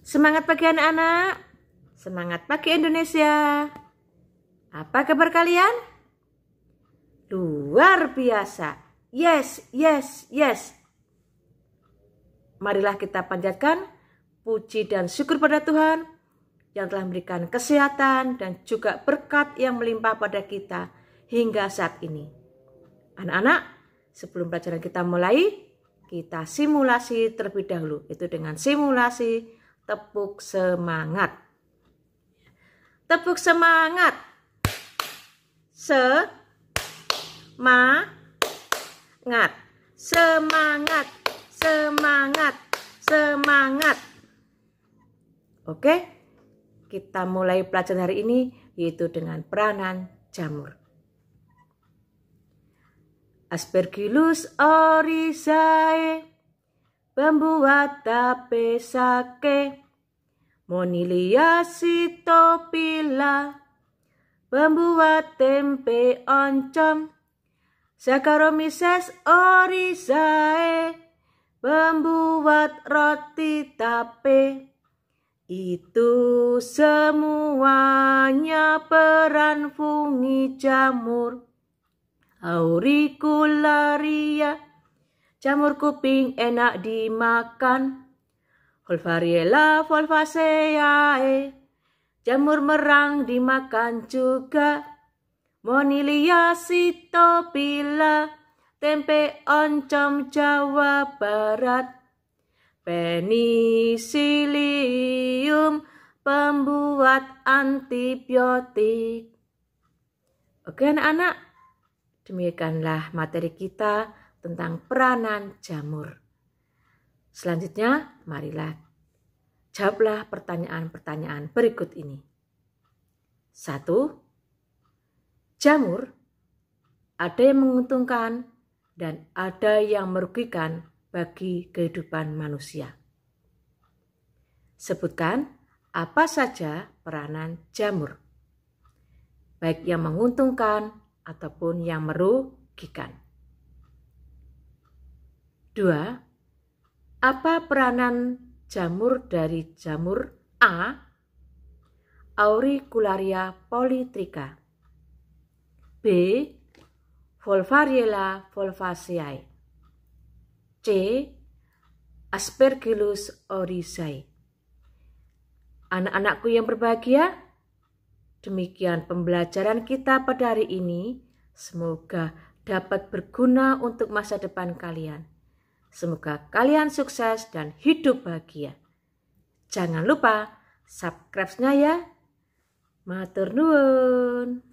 Semangat pagi anak-anak. Semangat pagi Indonesia. Apa kabar kalian? Luar biasa. Yes, yes, yes. Marilah kita panjatkan puji dan syukur pada Tuhan yang telah memberikan kesehatan dan juga berkat yang melimpah pada kita hingga saat ini. Anak-anak, sebelum pelajaran kita mulai, kita simulasi terlebih dahulu, itu dengan simulasi tepuk semangat. Tepuk semangat. Se ma ngat. Semangat, semangat, semangat. Oke? Kita mulai pelajaran hari ini yaitu dengan peranan jamur. Aspergillus oryzae pembuat tape sake. Monilia sitopila, pembuat tempe oncom. Saccharomyces oryzae, pembuat roti tape. Itu semuanya peran fungi jamur. Auricularia Jamur kuping enak dimakan. Volvariella volvaceae. Eh. Jamur merang dimakan juga. Monilia sitopila. Tempe oncom Jawa Barat. Penicillium pembuat antibiotik. Oke anak-anak, demikianlah materi kita tentang peranan jamur. Selanjutnya, marilah jawablah pertanyaan-pertanyaan berikut ini. Satu, Jamur ada yang menguntungkan dan ada yang merugikan bagi kehidupan manusia. Sebutkan apa saja peranan jamur, baik yang menguntungkan ataupun yang merugikan. 2. Apa peranan jamur dari jamur A Auricularia polytrica B. Volvariella volvaceae C. Aspergillus oryzae Anak-anakku yang berbahagia, demikian pembelajaran kita pada hari ini. Semoga dapat berguna untuk masa depan kalian. Semoga kalian sukses dan hidup bahagia. Jangan lupa subscribe-nya ya. Matur nuwun.